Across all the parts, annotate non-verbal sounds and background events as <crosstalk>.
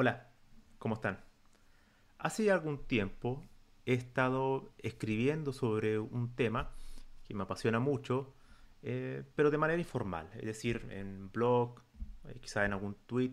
Hola, ¿cómo están? Hace algún tiempo he estado escribiendo sobre un tema que me apasiona mucho, eh, pero de manera informal, es decir, en blog, eh, quizá en algún tweet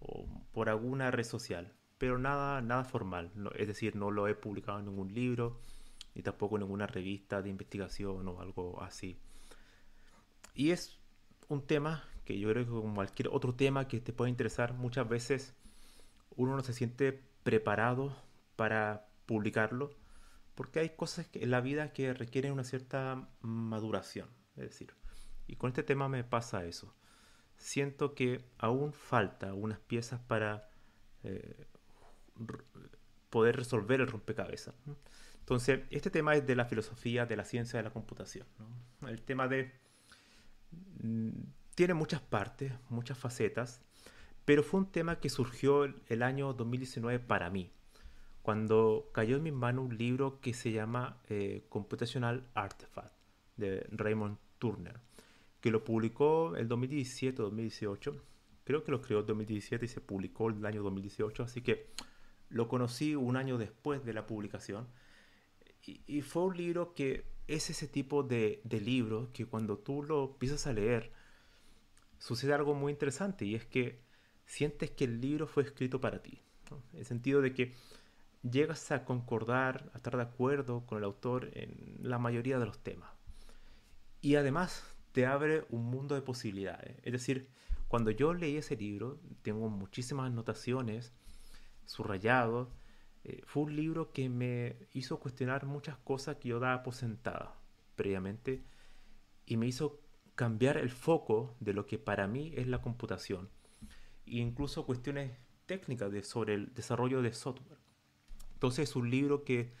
o por alguna red social, pero nada, nada formal, es decir, no lo he publicado en ningún libro, ni tampoco en ninguna revista de investigación o algo así. Y es un tema que yo creo que como cualquier otro tema que te pueda interesar, muchas veces uno no se siente preparado para publicarlo, porque hay cosas en la vida que requieren una cierta maduración, es decir, y con este tema me pasa eso. Siento que aún falta unas piezas para eh, poder resolver el rompecabezas. Entonces, este tema es de la filosofía, de la ciencia de la computación. El tema de... Mm, tiene muchas partes, muchas facetas, pero fue un tema que surgió el año 2019 para mí, cuando cayó en mis manos un libro que se llama eh, Computational Artifact de Raymond Turner, que lo publicó el 2017-2018. Creo que lo escribió en 2017 y se publicó el año 2018, así que lo conocí un año después de la publicación. Y, fue un libro que es ese tipo de, de libro que cuando tú lo empiezas a leer, sucede algo muy interesante y es que sientes que el libro fue escrito para ti. En el sentido de que llegas a concordar, a estar de acuerdo con el autor en la mayoría de los temas. Y además te abre un mundo de posibilidades. Es decir, cuando yo leí ese libro, tengo muchísimas anotaciones, subrayados. Eh, fue un libro que me hizo cuestionar muchas cosas que yo daba por sentada previamente y me hizo cambiar el foco de lo que para mí es la computación e incluso cuestiones técnicas de, sobre el desarrollo de software. Entonces es un libro que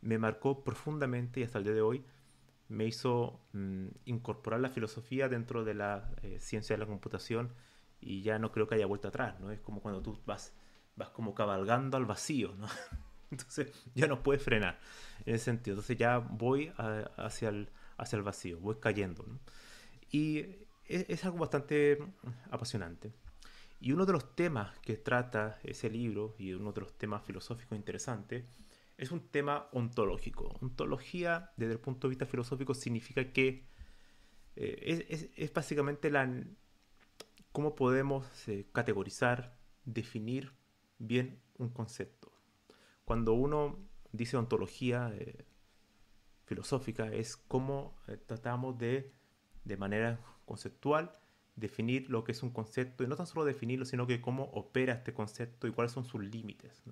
me marcó profundamente y hasta el día de hoy me hizo mm, incorporar la filosofía dentro de la eh, ciencia de la computación y ya no creo que haya vuelta atrás, ¿no? Es como cuando tú vas, vas como cabalgando al vacío, <laughs> Entonces ya no puedes frenar en ese sentido. Entonces ya voy hacia, el, hacia el vacío, voy cayendo. Y e, es, algo bastante apasionante. Y uno de los temas que trata ese libro y uno de los temas filosóficos interesantes es un tema ontológico. Ontología desde el punto de vista filosófico significa que eh, es, básicamente la, cómo podemos eh, categorizar, definir bien un concepto. Cuando uno dice ontología eh, filosófica es cómo tratamos de, de manera conceptual, definir lo que es un concepto, y no tan solo definirlo, sino que cómo opera este concepto y cuáles son sus límites,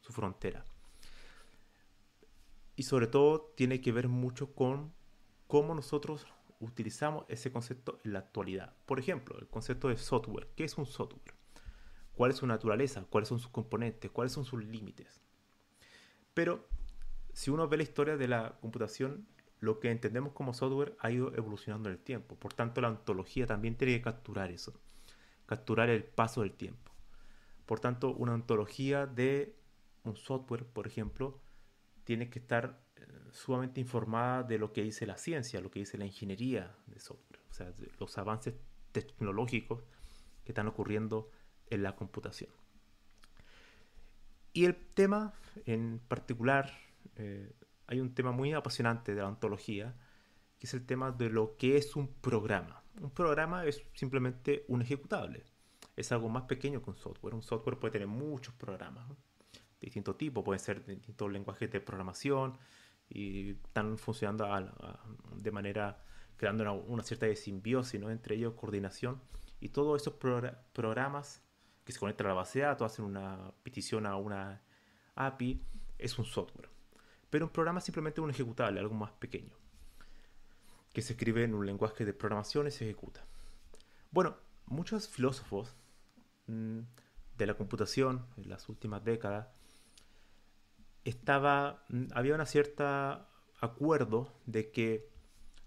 su frontera. Y sobre todo tiene que ver mucho con cómo nosotros utilizamos ese concepto en la actualidad. Por ejemplo, el concepto de software. ¿Qué es un software? ¿Cuál es su naturaleza? ¿Cuáles son sus componentes? ¿Cuáles son sus límites? Pero si uno ve la historia de la computación, lo que entendemos como software ha ido evolucionando en el tiempo. Por tanto, la ontología también tiene que capturar eso, capturar el paso del tiempo. Por tanto, una ontología de un software, por ejemplo, tiene que estar eh, sumamente informada de lo que dice la ciencia, lo que dice la ingeniería de software, o sea, los avances tecnológicos que están ocurriendo en la computación. Y el tema en particular eh, hay un tema muy apasionante de la ontología, que es el tema de lo que es un programa. Un programa es simplemente un ejecutable. Es algo más pequeño que un software. Un software puede tener muchos programas de distinto tipo, pueden ser de distintos lenguajes de programación y están funcionando de manera creando una, cierta de simbiosis, entre ellos coordinación. Y todos esos programas que se conectan a la base de datos, hacen una petición a una API, es un software pero un programa simplemente un ejecutable, algo más pequeño, que se escribe en un lenguaje de programación y se ejecuta. Bueno, muchos filósofos mm, de la computación en las últimas décadas estaba, mm, había una cierta acuerdo de que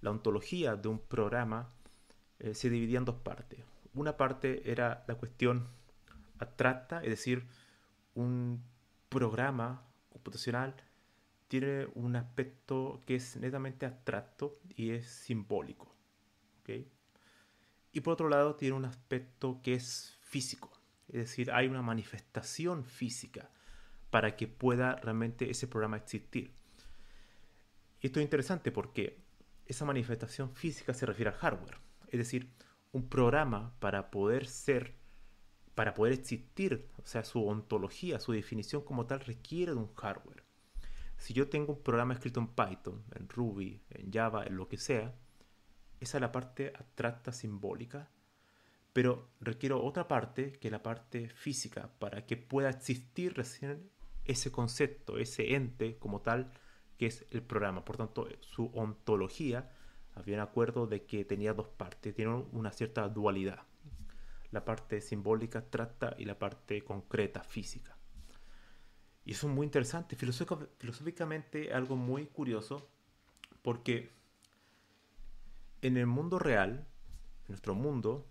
la ontología de un programa eh, se dividía en dos partes. Una parte era la cuestión abstracta, es decir, un programa computacional tiene un aspecto que es netamente abstracto y es simbólico. Y por otro lado tiene un aspecto que es físico. Es decir, hay una manifestación física para que pueda realmente ese programa existir. esto es interesante porque esa manifestación física se refiere al hardware. Es decir, un programa para poder ser, para poder existir, o sea, su ontología, su definición como tal requiere de un hardware. Si yo tengo un programa escrito en Python, en Ruby, en Java, en lo que sea, esa es la parte abstracta simbólica, pero requiero otra parte que es la parte física para que pueda existir recién ese concepto, ese ente como tal que es el programa. Por tanto, su ontología, había un acuerdo de que tenía dos partes, tiene una cierta dualidad. La parte simbólica trata y la parte concreta, física. Y eso es muy interesante. filosóficamente algo muy curioso porque en el mundo real, en nuestro mundo,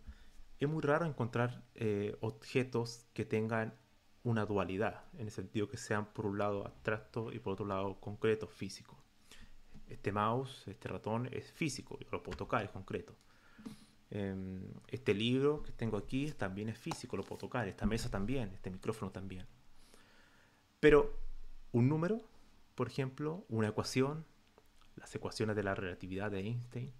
es muy raro encontrar eh, objetos que tengan una dualidad, en el sentido que sean por un lado abstracto y por otro lado concreto, físico Este mouse, este ratón es físico, yo lo puedo tocar, es concreto. Em, este libro que tengo aquí también es físico, lo puedo tocar, esta mesa también, este micrófono también. Pero un número, por ejemplo, una ecuación, las ecuaciones de la relatividad de Einstein,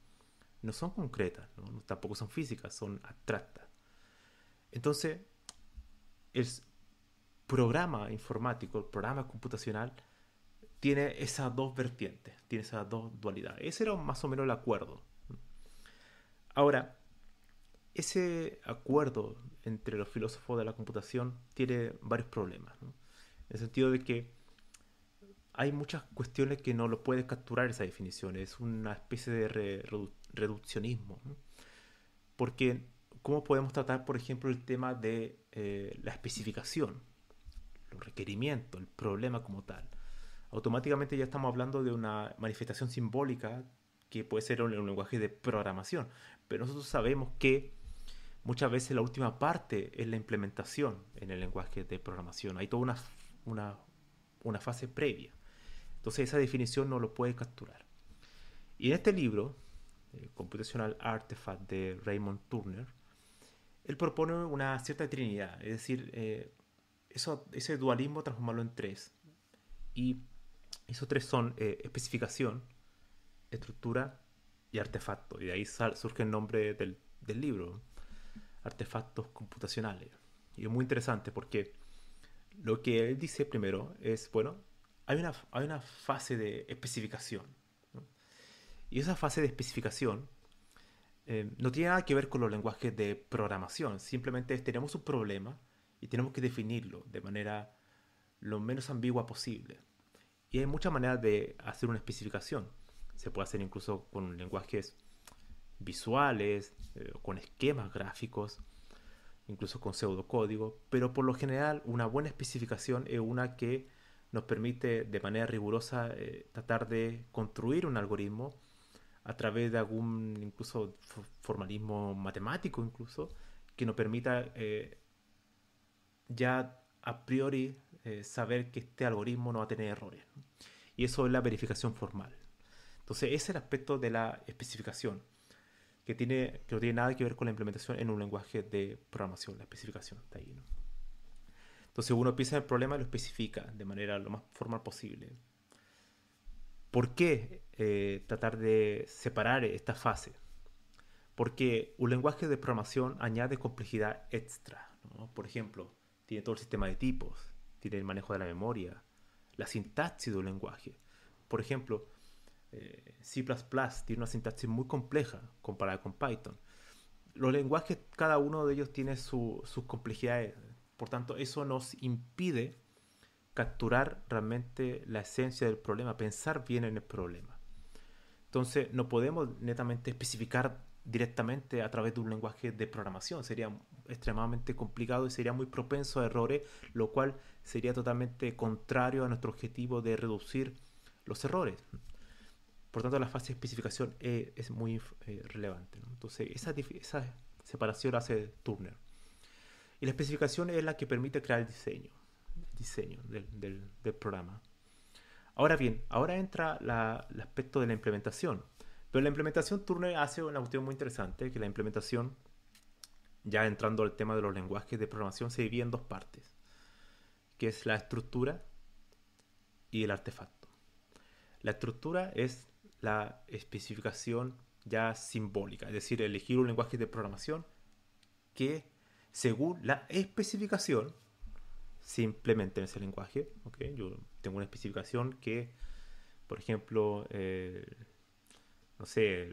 no son concretas, tampoco son físicas, son abstractas. Entonces, el programa informático, el programa computacional, tiene esas dos vertientes, tiene esas dos dualidades. Ese era más o menos el acuerdo. Ahora, ese acuerdo entre los filósofos de la computación tiene varios problemas. ¿no? En el sentido de que hay muchas cuestiones que no lo puedes capturar esa definición. Es una especie de reduccionismo. Porque, ¿cómo podemos tratar, por ejemplo, el tema de eh, la especificación? Los requerimientos, el problema como tal. Automáticamente ya estamos hablando de una manifestación simbólica que puede ser un, un lenguaje de programación. Pero nosotros sabemos que muchas veces la última parte es la implementación en el lenguaje de programación. Hay toda una una, fase previa. Entonces esa definición no lo puede capturar. Y en este libro, eh, Computational Artifact de Raymond Turner, él propone una cierta trinidad, es decir, eh, eso, ese dualismo transformarlo en tres. Y esos tres son eh, especificación, estructura y artefacto. Y de ahí surge el nombre del, del libro, artefactos computacionales. Y es muy interesante porque lo que él dice primero es, bueno, hay una, hay una fase de especificación. Y esa fase de especificación eh, no tiene nada que ver con los lenguajes de programación. Simplemente tenemos un problema y tenemos que definirlo de manera lo menos ambigua posible. Y hay muchas maneras de hacer una especificación. Se puede hacer incluso con lenguajes visuales, eh, con esquemas gráficos incluso con pseudocódigo, pero por lo general una buena especificación es una que nos permite de manera rigurosa eh, tratar de construir un algoritmo a través de algún incluso formalismo matemático incluso que nos permita eh, ya a priori eh, saber que este algoritmo no va a tener errores. Y eso es la verificación formal. Entonces ese es el aspecto de la especificación que, tiene, que no tiene nada que ver con la implementación en un lenguaje de programación, la especificación está ahí. ¿no? Entonces uno piensa en el problema y lo especifica de manera lo más formal posible. ¿Por qué eh, tratar de separar esta fase? Porque un lenguaje de programación añade complejidad extra. ¿no? Por ejemplo, tiene todo el sistema de tipos, tiene el manejo de la memoria, la sintaxis del un lenguaje. Por ejemplo, eh, C++ tiene una sintaxis muy compleja comparada con Python. Los lenguajes, cada uno de ellos tiene sus complejidades. Por tanto, eso nos impide capturar realmente la esencia del problema, pensar bien en el problema. Entonces, no podemos netamente especificar directamente a través de un lenguaje de programación. Sería extremadamente complicado y sería muy propenso a errores, lo cual sería totalmente contrario a nuestro objetivo de reducir los errores. Por tanto, la fase de especificación eh, es muy eh, relevante. Entonces, esa, esa separación hace Turner. Y la especificación es la que permite crear el diseño, diseño del, programa. Ahora bien, ahora entra el aspecto de la implementación. Pero la implementación Turner hace una cuestión muy interesante, que la implementación, ya entrando al tema de los lenguajes de programación, se divide en dos partes, que es la estructura y el artefacto. La estructura es la especificación ya simbólica, es decir, elegir un lenguaje de programación que según la especificación Simplemente en ese lenguaje. ¿okay? Yo tengo una especificación que, por ejemplo, eh, no sé,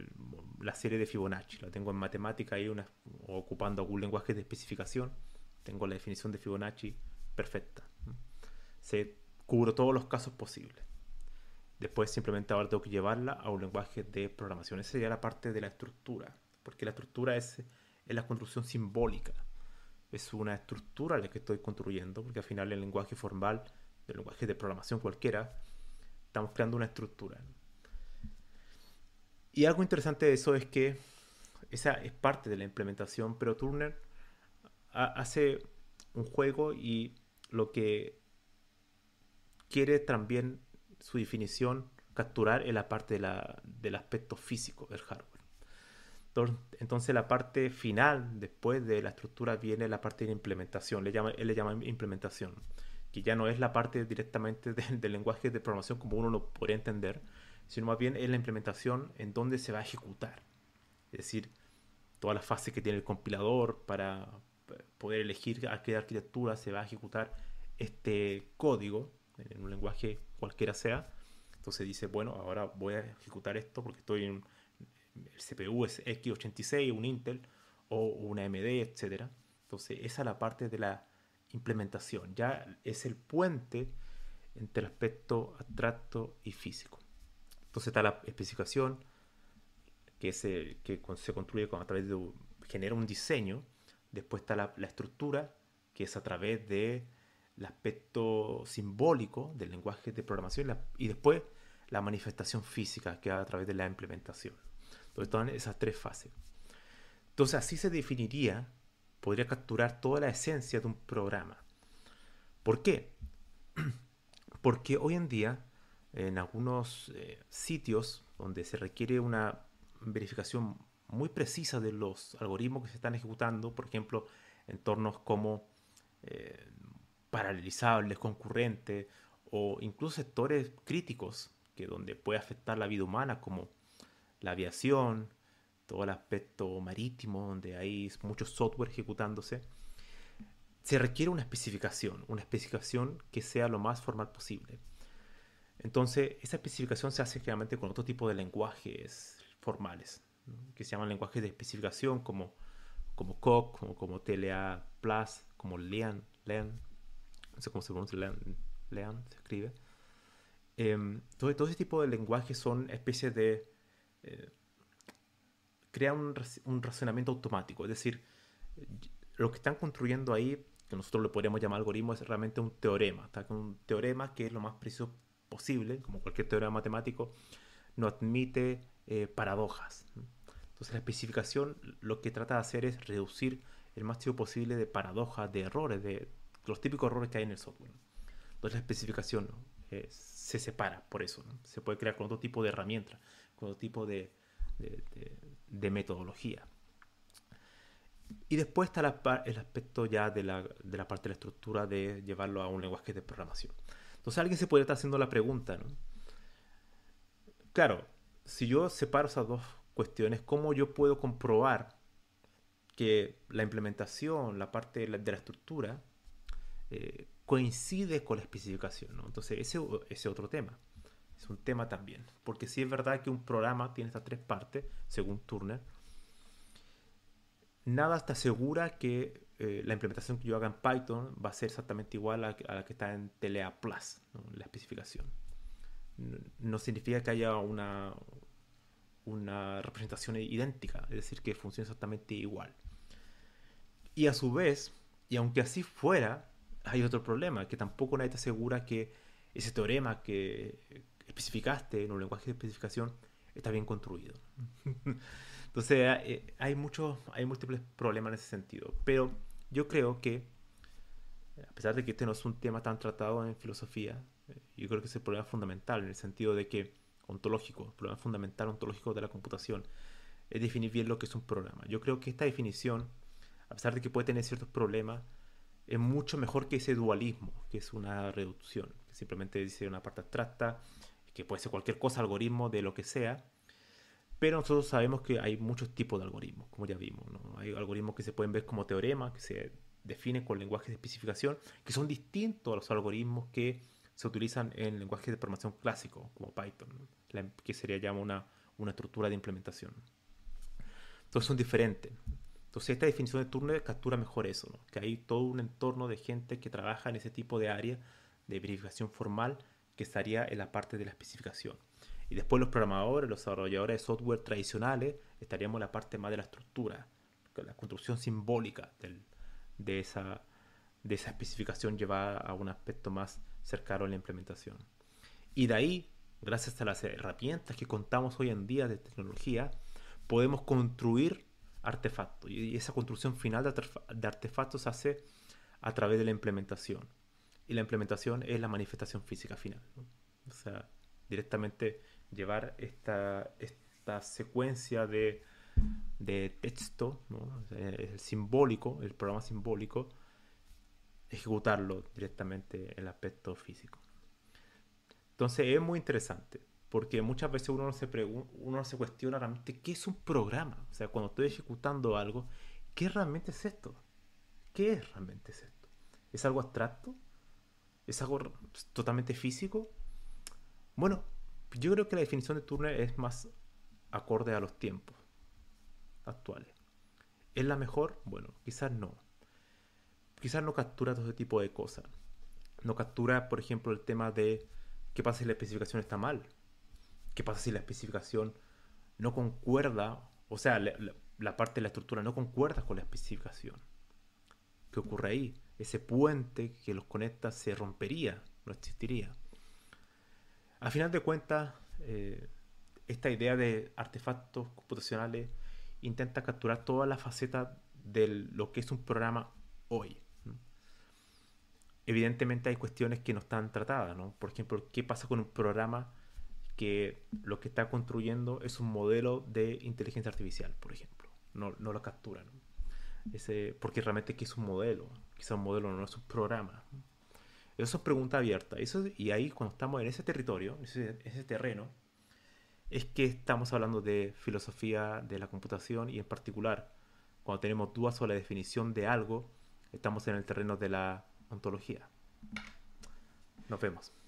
la serie de Fibonacci, la tengo en matemática y ocupando algún lenguaje de especificación, tengo la definición de Fibonacci perfecta. Se cubro todos los casos posibles. Después simplemente ahora tengo que llevarla a un lenguaje de programación. Esa sería la parte de la estructura, porque la estructura es, es la construcción simbólica. Es una estructura la que estoy construyendo, porque al final el lenguaje formal, el lenguaje de programación cualquiera, estamos creando una estructura. Y algo interesante de eso es que esa es parte de la implementación, pero Turner hace un juego y lo que quiere también su definición, capturar en la parte de la, del aspecto físico del hardware. Entonces la parte final, después de la estructura, viene la parte de implementación. Le él le llama implementación, que ya no es la parte directamente del lenguaje de programación como uno lo podría entender, sino más bien es la implementación en donde se va a ejecutar. Es decir, todas las fases que tiene el compilador para poder elegir a qué arquitectura se va a ejecutar este código en un lenguaje cualquiera sea. Entonces dice, bueno, ahora voy a ejecutar esto porque estoy en el CPU es X86, un Intel o una AMD, etcétera Entonces esa es la parte de la implementación. Ya es el puente entre el aspecto abstracto y físico. Entonces está la especificación que, se, que se construye a través de... genera un diseño. Después está la estructura que es a través de el aspecto simbólico del lenguaje de programación y después la manifestación física que a través de la implementación. Entonces están esas tres fases. Entonces así se definiría, podría capturar toda la esencia de un programa. ¿Por qué? <clears throat> Porque hoy en día en algunos eh, sitios donde se requiere una verificación muy precisa de los algoritmos que se están ejecutando, por ejemplo, entornos como eh, paralelizables, concurrentes o incluso sectores críticos que donde puede afectar la vida humana como la aviación, todo el aspecto marítimo donde hay mucho software ejecutándose, se requiere una especificación, una especificación que sea lo más formal posible. Entonces, esa especificación se hace generalmente con otro tipo de lenguajes formales, que se llaman lenguajes de especificación como, como COC, como, como TLA Plus, como LEAN, LEAN no sé cómo se pronuncia, lean, se escribe. entonces em, todo, ese tipo de lenguaje son especies de... Eh, crean un, razonamiento automático, es decir, lo que están construyendo ahí, que nosotros lo podríamos llamar algoritmo, es realmente un teorema, está con un teorema que es lo más preciso posible, como cualquier teorema matemático, no admite eh, paradojas. Entonces la especificación lo que trata de hacer es reducir el máximo posible de paradojas, de errores, de, los típicos errores que hay en el software. Entonces la especificación eh, se separa por eso. Se puede crear con otro tipo de herramienta, con otro tipo de, metodología. Y después está el aspecto ya de la, parte de la estructura de llevarlo a un lenguaje de programación. Entonces alguien se podría estar haciendo la pregunta, Claro, si yo separo esas dos cuestiones, ¿cómo yo puedo comprobar que la implementación, la parte de la estructura, eh, coincide con la especificación. Entonces, ese es otro tema. Es un tema también. Porque si es verdad que un programa tiene estas tres partes, según Turner, nada está segura que eh, la implementación que yo haga en Python va a ser exactamente igual a, la que está en Telea Plus, la especificación. No, no, significa que haya una, una representación idéntica, es decir, que funcione exactamente igual. Y a su vez, y aunque así fuera, hay otro problema, que tampoco nadie te asegura que ese teorema que especificaste en un lenguaje de especificación está bien construido. <laughs> Entonces eh, hay, muchos, hay múltiples problemas en ese sentido. Pero yo creo que, a pesar de que este no es un tema tan tratado en filosofía, eh, yo creo que es el problema fundamental, en el sentido de que, ontológico, el problema fundamental ontológico de la computación, es definir bien lo que es un programa. Yo creo que esta definición, a pesar de que puede tener ciertos problemas, es mucho mejor que ese dualismo, que es una reducción, que simplemente dice una parte abstracta, que puede ser cualquier cosa, algoritmo, de lo que sea. Pero nosotros sabemos que hay muchos tipos de algoritmos, como ya vimos. Hay algoritmos que se pueden ver como teoremas, que se define con lenguajes de especificación, que son distintos a los algoritmos que se utilizan en lenguajes de programación clásico, como Python, em, que sería ya una, una estructura de implementación. Entonces son diferentes. Entonces esta definición de turno captura mejor eso, que hay todo un entorno de gente que trabaja en ese tipo de área de verificación formal que estaría en la parte de la especificación. Y después los programadores, los desarrolladores de software tradicionales, estaríamos en la parte más de la estructura, la construcción simbólica de, esa, de esa especificación llevada a un aspecto más cercano a la implementación. Y de ahí, gracias a las herramientas que contamos hoy en día de tecnología, podemos construir artefacto. Y esa construcción final de, artefactos se hace a través de la implementación. Y la implementación es la manifestación física final. O sea, directamente llevar esta, secuencia de, texto, el simbólico, el programa simbólico, ejecutarlo directamente en el aspecto físico. Entonces es muy interesante porque muchas veces uno no se, uno se cuestiona realmente qué es un programa. O sea, cuando estoy ejecutando algo, ¿qué realmente es esto? ¿Qué es realmente esto? ¿Es algo abstracto? ¿Es algo totalmente físico? Bueno, yo creo que la definición de Turner es más acorde a los tiempos actuales. ¿Es la mejor? Bueno, quizás no. Quizás no captura todo ese tipo de cosas. No captura, por ejemplo, el tema de qué pasa si la especificación está mal ¿Qué pasa si la especificación no concuerda? O sea, la, parte de la estructura no concuerda con la especificación. ¿Qué ocurre ahí? Ese puente que los conecta se rompería, no existiría. A final de cuentas, eh, esta idea de artefactos computacionales intenta capturar todas las facetas de lo que es un programa hoy. Evidentemente hay cuestiones que no están tratadas, ¿no? Por ejemplo, ¿qué pasa con un programa que lo que está construyendo es un modelo de inteligencia artificial, por ejemplo. No, lo capturan. Ese, porque realmente que es un modelo. Quizá un modelo no es un programa. Eso es pregunta abierta. Eso, y ahí cuando estamos en ese territorio, en ese terreno, es que estamos hablando de filosofía de la computación y en particular, cuando tenemos dudas sobre la definición de algo, estamos en el terreno de la ontología. Nos vemos.